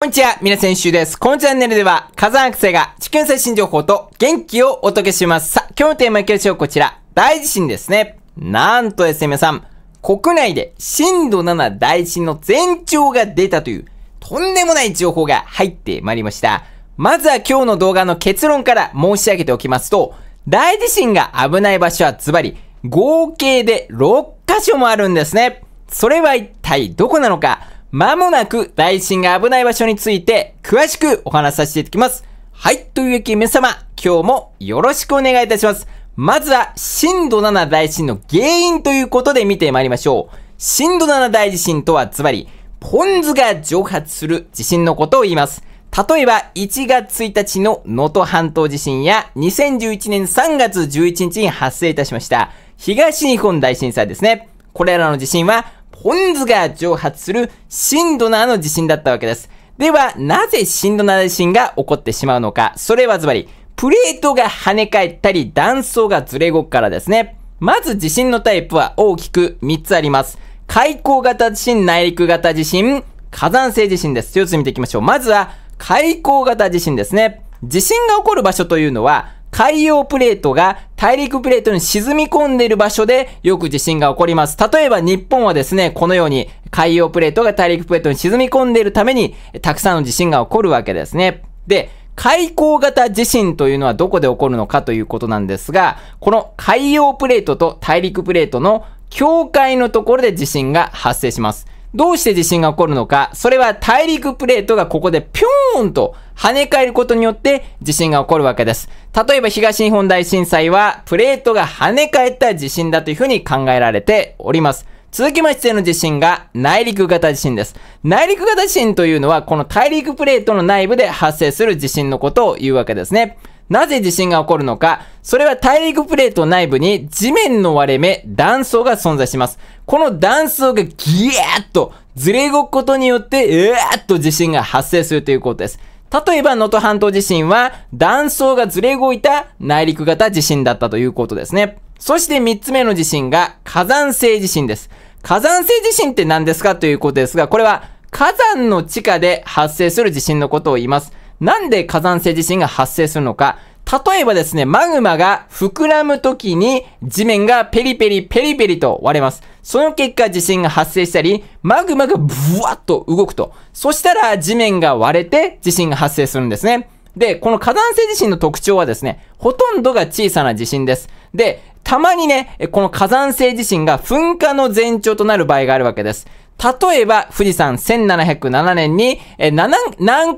こんにちは、皆さん、シュです。このチャンネルでは、火山学生が地球の最新情報と元気をお届けします。さあ、今日のテーマいきましょう。こちら、大地震ですね。なんとですね、皆さん、国内で震度7大地震の前兆が出たという、とんでもない情報が入ってまいりました。まずは今日の動画の結論から申し上げておきますと、大地震が危ない場所はズバリ、合計で6箇所もあるんですね。それは一体どこなのか、まもなく大震が危ない場所について詳しくお話しさせていただきます。はい。というわけで皆様、今日もよろしくお願いいたします。まずは、震度7大地震の原因ということで見てまいりましょう。震度7大地震とは、つまり、ポン酢が蒸発する地震のことを言います。例えば、1月1日の能登半島地震や、2011年3月11日に発生いたしました、東日本大震災ですね。これらの地震は、ポン酢が蒸発するシンドナーの地震だったわけです。では、なぜシンドナー地震が起こってしまうのか。それはズバリ、プレートが跳ね返ったり断層がずれ動くからですね。まず地震のタイプは大きく3つあります。海溝型地震、内陸型地震、火山性地震です。4つ見ていきましょう。まずは、海溝型地震ですね。地震が起こる場所というのは、海洋プレートが大陸プレートに沈み込んでいる場所でよく地震が起こります。例えば日本はですね、このように海洋プレートが大陸プレートに沈み込んでいるためにたくさんの地震が起こるわけですね。で、海溝型地震というのはどこで起こるのかということなんですが、この海洋プレートと大陸プレートの境界のところで地震が発生します。どうして地震が起こるのか、それは大陸プレートがここでピョーンと跳ね返ることによって地震が起こるわけです。例えば東日本大震災はプレートが跳ね返った地震だというふうに考えられております。続きましての地震が内陸型地震です。内陸型地震というのはこの大陸プレートの内部で発生する地震のことを言うわけですね。なぜ地震が起こるのか、それは大陸プレート内部に地面の割れ目、断層が存在します。この断層がギヤーッとずれ動くことによって、うーっと地震が発生するということです。例えば、能登半島地震は断層がずれ動いた内陸型地震だったということですね。そして三つ目の地震が火山性地震です。火山性地震って何ですかということですが、これは火山の地下で発生する地震のことを言います。なんで火山性地震が発生するのか、例えばですね、マグマが膨らむ時に地面がペリペリペリペリと割れます。その結果地震が発生したり、マグマがブワッと動くと。そしたら地面が割れて地震が発生するんですね。で、この火山性地震の特徴はですね、ほとんどが小さな地震です。で、たまにね、この火山性地震が噴火の前兆となる場合があるわけです。例えば、富士山1707年に、え南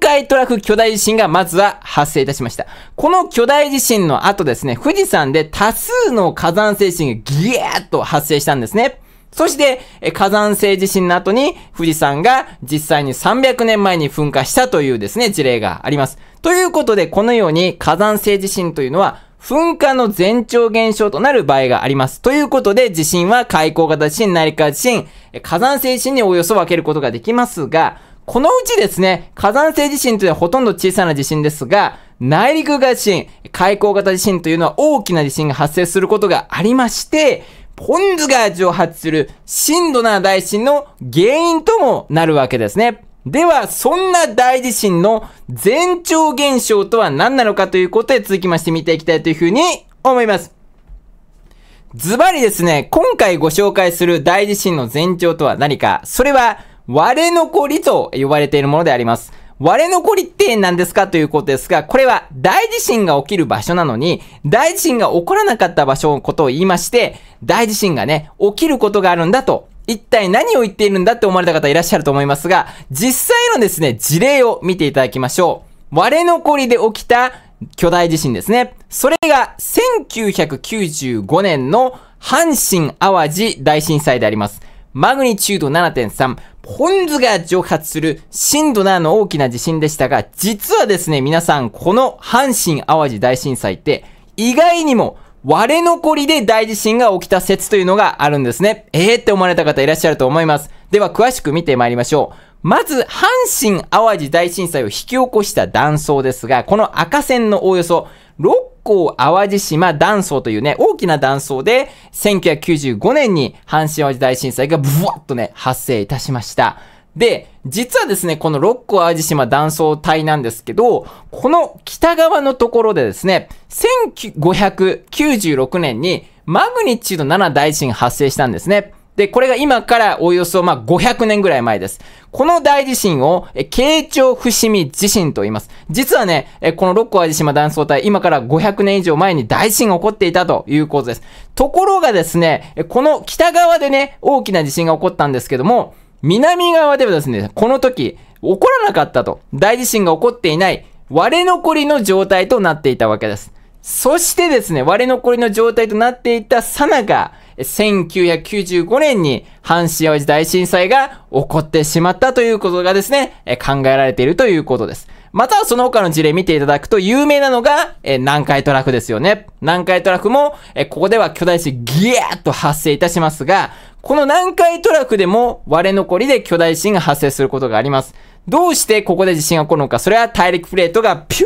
海トラフ巨大地震がまずは発生いたしました。この巨大地震の後ですね、富士山で多数の火山性地震がギューッと発生したんですね。そして、火山性地震の後に富士山が実際に300年前に噴火したというですね、事例があります。ということで、このように火山性地震というのは噴火の前兆現象となる場合があります。ということで、地震は海溝型地震、内陸型地震、火山性地震におよそ分けることができますが、このうちですね、火山性地震というのはほとんど小さな地震ですが、内陸型地震、海溝型地震というのは大きな地震が発生することがありまして、ポンズが蒸発する深度な大地震の原因ともなるわけですね。では、そんな大地震の前兆現象とは何なのかということで続きまして見ていきたいというふうに思います。ズバリですね、今回ご紹介する大地震の前兆とは何か、それは割れ残りと呼ばれているものであります。割れ残りって何ですかということですが、これは大地震が起きる場所なのに、大地震が起こらなかった場所のことを言いまして、大地震がね、起きることがあるんだと一体何を言っているんだって思われた方いらっしゃると思いますが、実際のですね、事例を見ていただきましょう。割れ残りで起きた巨大地震ですね。それが1995年の阪神淡路大震災であります。マグニチュード7.3、ポン酢が蒸発する震度7の大きな地震でしたが、実はですね、皆さん、この阪神淡路大震災って、意外にも割れ残りで大地震が起きた説というのがあるんですね。えーって思われた方いらっしゃると思います。では詳しく見てまいりましょう。まず、阪神淡路大震災を引き起こした断層ですが、この赤線のおおよそ6港淡路島断層というね、大きな断層で、1995年に阪神淡路大震災がブワッとね、発生いたしました。で、実はですね、この六甲淡路島断層帯なんですけど、この北側のところでですね、1596年にマグニチュード7大地震発生したんですね。で、これが今からおよそまあ500年ぐらい前です。この大地震を、え、慶長伏見地震と言います。実はね、え、この六甲淡路島断層帯、今から500年以上前に大地震が起こっていたということです。ところがですね、この北側でね、大きな地震が起こったんですけども、南側ではですね、この時、起こらなかったと。大地震が起こっていない、割れ残りの状態となっていたわけです。そしてですね、割れ残りの状態となっていたさなか、1995年に阪神淡路大震災が起こってしまったということがですね、考えられているということです。またはその他の事例見ていただくと有名なのが、えー、南海トラフですよね。南海トラフも、えー、ここでは巨大地ギャーッと発生いたしますが、この南海トラフでも割れ残りで巨大地震が発生することがあります。どうしてここで地震が起こるのか、それは大陸プレートがピ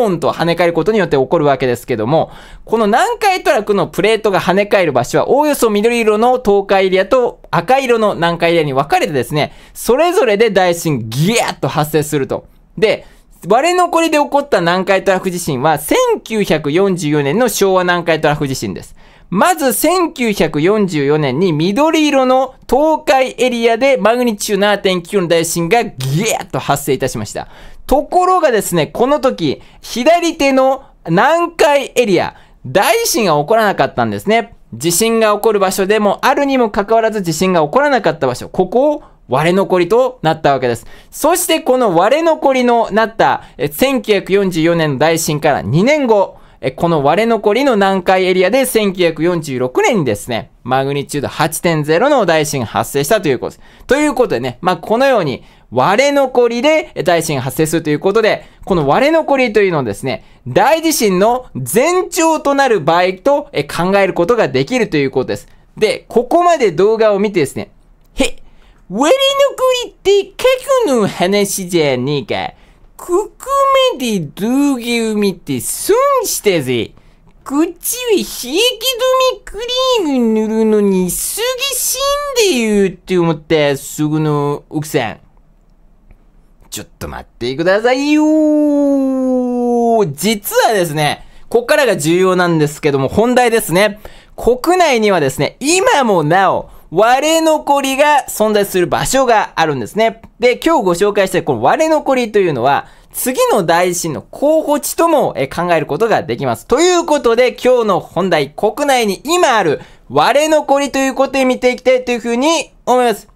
ューンと跳ね返ることによって起こるわけですけども、この南海トラフのプレートが跳ね返る場所は、おおよそ緑色の東海エリアと赤色の南海エリアに分かれてですね、それぞれで大地震ギャーッと発生すると。で、割れ残りで起こった南海トラフ地震は1944年の昭和南海トラフ地震です。まず1944年に緑色の東海エリアでマグニチュード7.9の大地震がギューッと発生いたしました。ところがですね、この時、左手の南海エリア、大地震が起こらなかったんですね。地震が起こる場所でもあるにもかかわらず地震が起こらなかった場所、ここを割れ残りとなったわけです。そしてこの割れ残りのなった1944年の大震から2年後、この割れ残りの南海エリアで1946年にですね、マグニチュード8.0の大震が発生したということです。ということでね、まあ、このように割れ残りで大震が発生するということで、この割れ残りというのをですね、大地震の前兆となる場合と考えることができるということです。で、ここまで動画を見てですね、割りく栗って過去の話じゃねえか。ここまで動画を見て損したぜ。こっちは日焼け止めクリーム塗るのに忙しいんだよって思ったそこの奥さん。ちょっと待ってくださいよ実はですね、こっからが重要なんですけども、本題ですね。国内にはですね、今もなお、割れ残りが存在する場所があるんですね。で、今日ご紹介したこの割れ残りというのは、次の大地震の候補地とも考えることができます。ということで、今日の本題、国内に今ある割れ残りということで見ていきたいというふうに思います。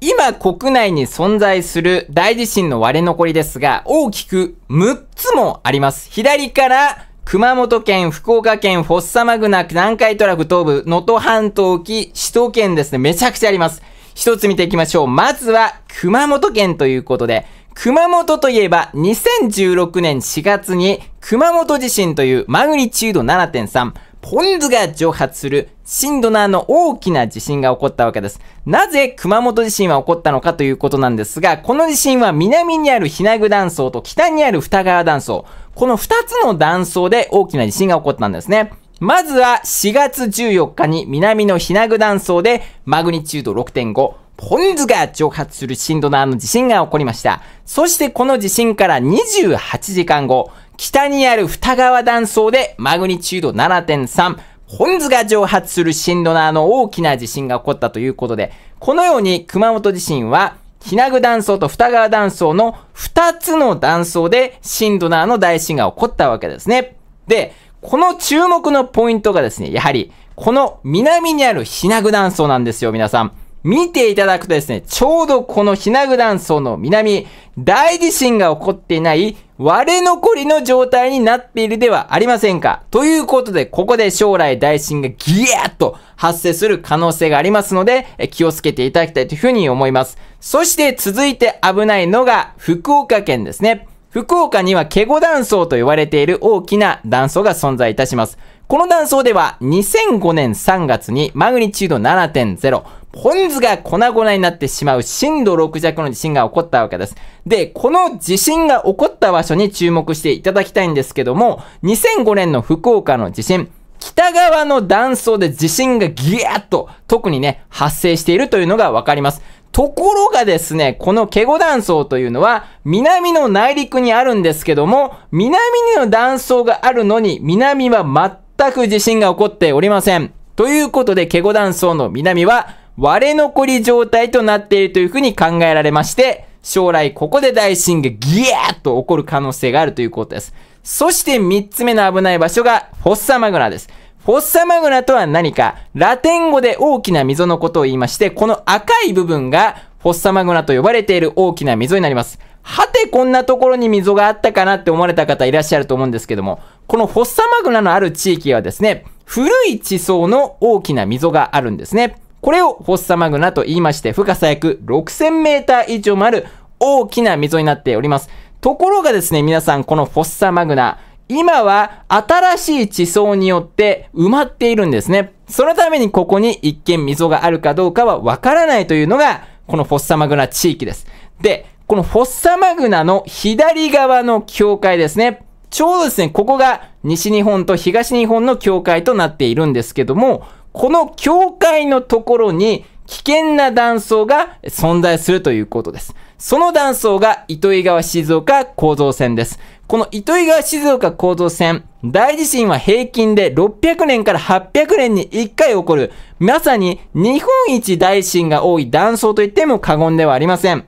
今国内に存在する大地震の割れ残りですが、大きく6つもあります。左から熊本県、福岡県、フォッサマグナ、南海トラフ東部、能登半島沖、首都圏ですね、めちゃくちゃあります。一つ見ていきましょう。まずは、熊本県ということで、熊本といえば、2016年4月に、熊本地震というマグニチュード7.3、ポンズが蒸発する震度7の大きな地震が起こったわけです。なぜ熊本地震は起こったのかということなんですが、この地震は南にある日名具断層と北にある二川断層。この2つの断層で大きな地震が起こったんですね。まずは4月14日に南の日、難具断層でマグニチュード6.5、ポンズが蒸発する震度ーの地震が起こりました。そしてこの地震から28時間後、北にある双川断層でマグニチュード7.3、ポンズが蒸発する震度7の大きな地震が起こったということで、このように熊本地震はひなぐ断層と二川断層の二つの断層でシンドナーの大震が起こったわけですね。で、この注目のポイントがですね、やはり、この南にあるひなぐ断層なんですよ、皆さん。見ていただくとですね、ちょうどこのひなぐ断層の南、大地震が起こっていない割れ残りの状態になっているではありませんか。ということで、ここで将来大震がギヤッと発生する可能性がありますので、気をつけていただきたいというふうに思います。そして続いて危ないのが福岡県ですね。福岡にはケゴ断層と言われている大きな断層が存在いたします。この断層では2005年3月にマグニチュード7.0、ポン酢が粉々になってしまう震度6弱の地震が起こったわけです。で、この地震が起こった場所に注目していただきたいんですけども、2005年の福岡の地震、北側の断層で地震がギャーッと特にね、発生しているというのがわかります。ところがですね、このケゴ断層というのは南の内陸にあるんですけども、南にの断層があるのに南は全く地震が起こっておりません。ということで、ケゴ断層の南は割れ残り状態となっているというふうに考えられまして、将来ここで大震がギャーッと起こる可能性があるということです。そして3つ目の危ない場所がフォッサマグナです。フォッサマグナとは何か、ラテン語で大きな溝のことを言いまして、この赤い部分がフォッサマグナと呼ばれている大きな溝になります。はてこんなところに溝があったかなって思われた方いらっしゃると思うんですけども、このフォッサマグナのある地域はですね、古い地層の大きな溝があるんですね。これをフォッサマグナと言いまして、深さ約6000メーター以上もある大きな溝になっております。ところがですね、皆さん、このフォッサマグナ、今は新しい地層によって埋まっているんですね。そのためにここに一見溝があるかどうかはわからないというのが、このフォッサマグナ地域です。で、このフォッサマグナの左側の境界ですね。ちょうどですね、ここが西日本と東日本の境界となっているんですけども、この境界のところに危険な断層が存在するということです。その断層が糸魚川静岡構造線です。この糸魚川静岡構造線、大地震は平均で600年から800年に1回起こる、まさに日本一大地震が多い断層と言っても過言ではありません。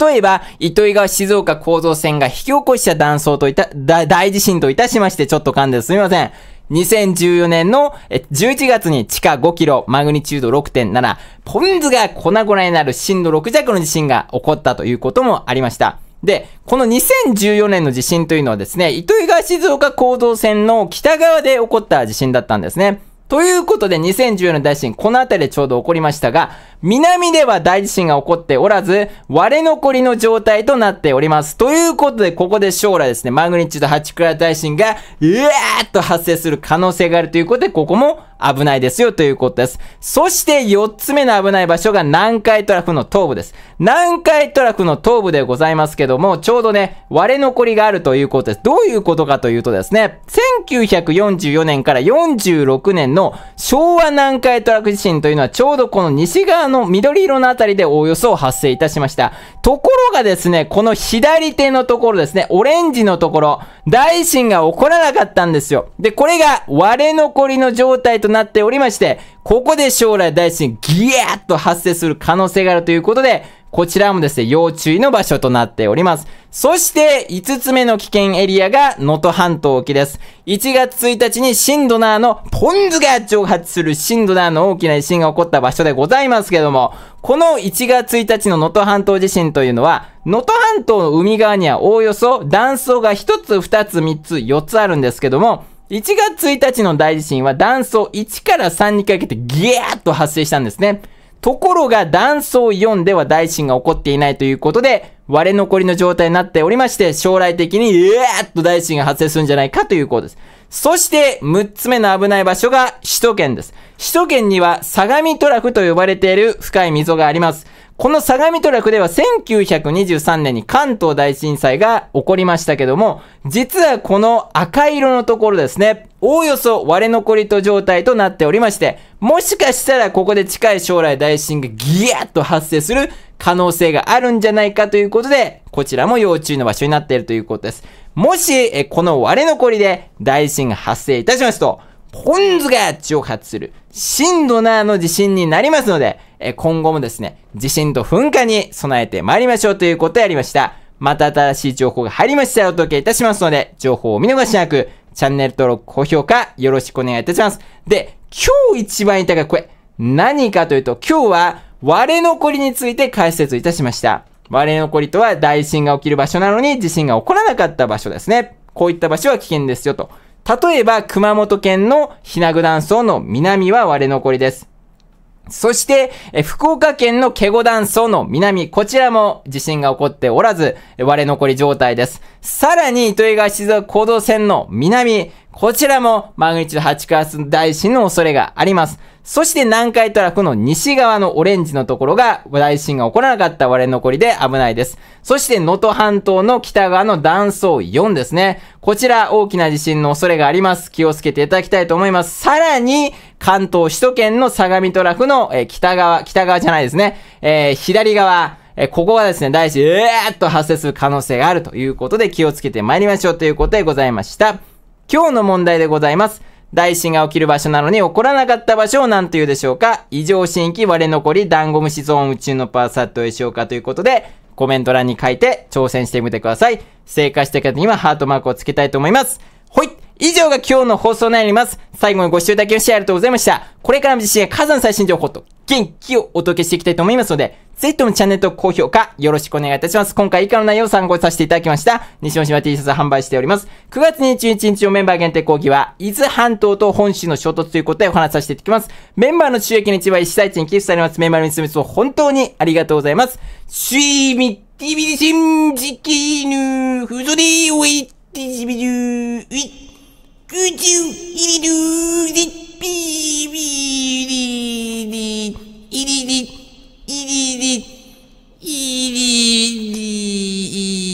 例えば、糸魚川静岡構造線が引き起こした断層といた、大地震といたしまして、ちょっと噛んですみません。2014年の11月に地下5キロ、マグニチュード6.7、ポンズが粉々になる震度6弱の地震が起こったということもありました。で、この2014年の地震というのはですね、糸魚川静岡構造線の北側で起こった地震だったんですね。ということで2014年大地震、この辺りでちょうど起こりましたが、南では大地震が起こっておらず、割れ残りの状態となっております。ということで、ここで将来ですね、マグニチュード8クラス大地震が、うわーっと発生する可能性があるということで、ここも危ないですよということです。そして4つ目の危ない場所が南海トラフの東部です。南海トラフの東部でございますけども、ちょうどね、割れ残りがあるということです。どういうことかというとですね、1944年から46年の昭和南海トラフ地震というのはちょうどこの西側の緑色のあたりでおおよそ発生いたしました。ところがですね、この左手のところですね、オレンジのところ、大震が起こらなかったんですよ。で、これが割れ残りの状態となっておりまして、ここで将来大地震ギャーッと発生する可能性があるということで、こちらもですね、要注意の場所となっております。そして、5つ目の危険エリアが、能登半島沖です。1月1日に震度7のポンズが蒸発する震度7の大きな地震が起こった場所でございますけども、この1月1日の能登半島地震というのは、能登半島の海側にはおおよそ断層が1つ、2つ、3つ、4つあるんですけども、1月1日の大地震は断層1から3にかけてギャーッと発生したんですね。ところが断層4では大地震が起こっていないということで、割れ残りの状態になっておりまして、将来的に、ギャーっと大地震が発生するんじゃないかということです。そして、6つ目の危ない場所が首都圏です。首都圏には相模トラフと呼ばれている深い溝があります。この相模トラフでは1923年に関東大震災が起こりましたけども、実はこの赤色のところですね、おおよそ割れ残りと状態となっておりまして、もしかしたらここで近い将来大震がギヤッと発生する可能性があるんじゃないかということで、こちらも要注意の場所になっているということです。もし、この割れ残りで大地震が発生いたしますと、ポンズが蒸発する震度7の地震になりますので、今後もですね、地震と噴火に備えて参りましょうということでありました。また新しい情報が入りましたらお届けいたしますので、情報を見逃しなく、チャンネル登録、高評価、よろしくお願いいたします。で、今日一番言いたいれ、何かというと、今日は割れ残りについて解説いたしました。割れ残りとは大震が起きる場所なのに地震が起こらなかった場所ですね。こういった場所は危険ですよと。例えば、熊本県のひなぐ断層の南は割れ残りです。そして、福岡県のケゴ断層の南、こちらも地震が起こっておらず、割れ残り状態です。さらに、糸魚川静岡行動線の南、こちらもマグニチュード8クラス大震の恐れがあります。そして南海トラフの西側のオレンジのところが大震が起こらなかった割れ残りで危ないです。そして能登半島の北側の断層4ですね。こちら大きな地震の恐れがあります。気をつけていただきたいと思います。さらに関東首都圏の相模トラフの北側、北側じゃないですね。えー、左側。えここがですね、大震、えーっと発生する可能性があるということで気をつけて参りましょうということでございました。今日の問題でございます。大震が起きる場所なのに起こらなかった場所を何と言うでしょうか異常震域割れ残りダンゴムシゾーン宇宙のパーサットでしょうかということで、コメント欄に書いて挑戦してみてください。正解した方にはハートマークをつけたいと思います。ほい以上が今日の放送になります。最後にご視聴いただきましてありがとうございました。これからも自信や火山最新情報と元気をお届けしていきたいと思いますので、ぜひともチャンネル登録、高評価、よろしくお願いいたします。今回以下の内容を参考にさせていただきました。西本島 T シャツ販売しております。9月21日のメンバー限定講義は、伊豆半島と本州の衝突ということでお話しさせていただきます。メンバーの収益の一倍、被災地に寄付されます。メンバーの密密を本当にありがとうございます。シーミティビリシンジキーヌフゾディオイティジビジューイクジュイリルージッ İyi